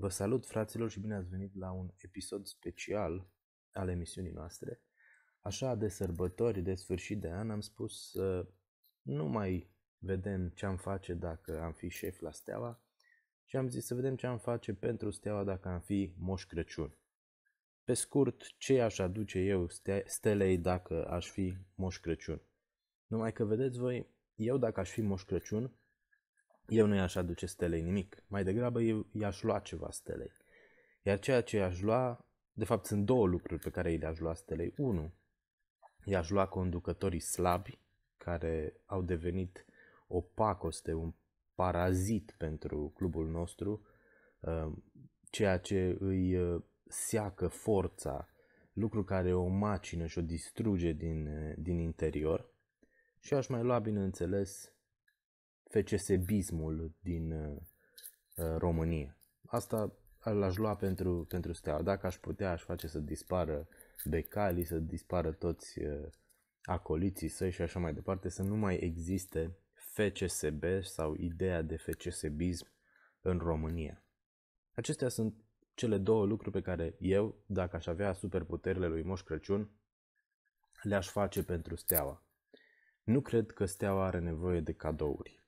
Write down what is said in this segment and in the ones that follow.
Vă salut, fraților, și bine ați venit la un episod special al emisiunii noastre. Așa, de sărbători, de sfârșit de an, am spus să nu mai vedem ce am face dacă am fi șef la Steaua, ci am zis să vedem ce am face pentru Steaua dacă am fi Moș Crăciun. Pe scurt, ce aș aduce eu ste- stelei dacă aș fi Moș Crăciun? Numai că vedeți voi, eu dacă aș fi Moș Crăciun, eu nu i-aș aduce stelei nimic, mai degrabă eu i-aș lua ceva stelei. Iar ceea ce i-aș lua, de fapt sunt două lucruri pe care i-aș lua stelei. Unu, i-aș lua conducătorii slabi, care au devenit o pacoste, un parazit pentru clubul nostru, uh, ceea ce îi uh, seacă forța, lucru care o macină și o distruge din, uh, din interior. Și aș mai lua, bineînțeles, bismul din uh, uh, România. Asta l-aș lua pentru, pentru Steaua. Dacă aș putea, aș face să dispară becali, să dispară toți uh, acoliții săi și așa mai departe, să nu mai existe FCSB sau ideea de FCSBism în România. Acestea sunt cele două lucruri pe care eu, dacă aș avea superputerile lui Moș Crăciun, le-aș face pentru Steaua. Nu cred că Steaua are nevoie de cadouri.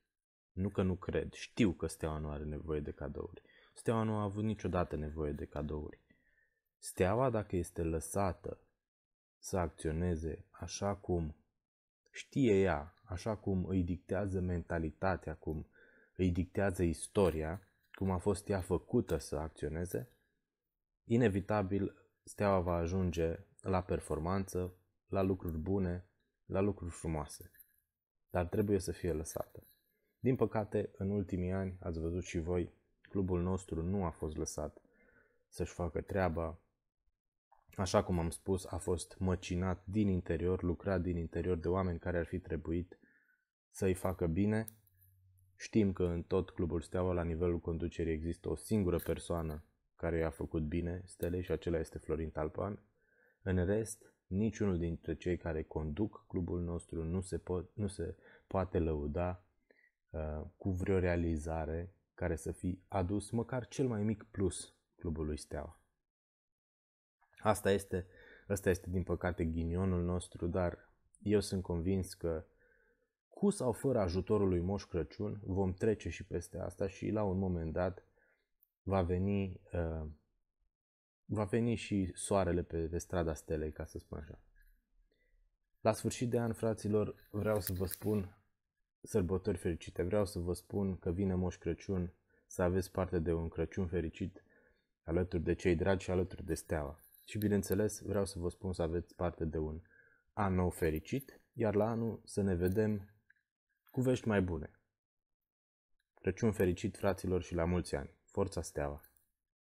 Nu că nu cred, știu că Steaua nu are nevoie de cadouri. Steaua nu a avut niciodată nevoie de cadouri. Steaua, dacă este lăsată să acționeze așa cum știe ea, așa cum îi dictează mentalitatea, cum îi dictează istoria, cum a fost ea făcută să acționeze, inevitabil steaua va ajunge la performanță, la lucruri bune, la lucruri frumoase. Dar trebuie să fie lăsată. Din păcate, în ultimii ani, ați văzut și voi, clubul nostru nu a fost lăsat să-și facă treaba. Așa cum am spus, a fost măcinat din interior, lucrat din interior de oameni care ar fi trebuit să-i facă bine. Știm că în tot clubul Steaua, la nivelul conducerii, există o singură persoană care i-a făcut bine stelei și acela este Florin Talpan. În rest, niciunul dintre cei care conduc clubul nostru nu se, po- nu se poate lăuda Uh, cu vreo realizare care să fi adus măcar cel mai mic plus clubului Steaua. Asta este, asta este din păcate ghinionul nostru, dar eu sunt convins că cu sau fără ajutorul lui Moș Crăciun vom trece și peste asta și la un moment dat va veni, uh, va veni și soarele pe, pe strada stelei, ca să spun așa. La sfârșit de an, fraților, vreau să vă spun Sărbători fericite! Vreau să vă spun că vine Moș Crăciun, să aveți parte de un Crăciun fericit alături de cei dragi și alături de steaua. Și bineînțeles, vreau să vă spun să aveți parte de un an nou fericit, iar la anul să ne vedem cu vești mai bune. Crăciun fericit, fraților, și la mulți ani! Forța Steaua!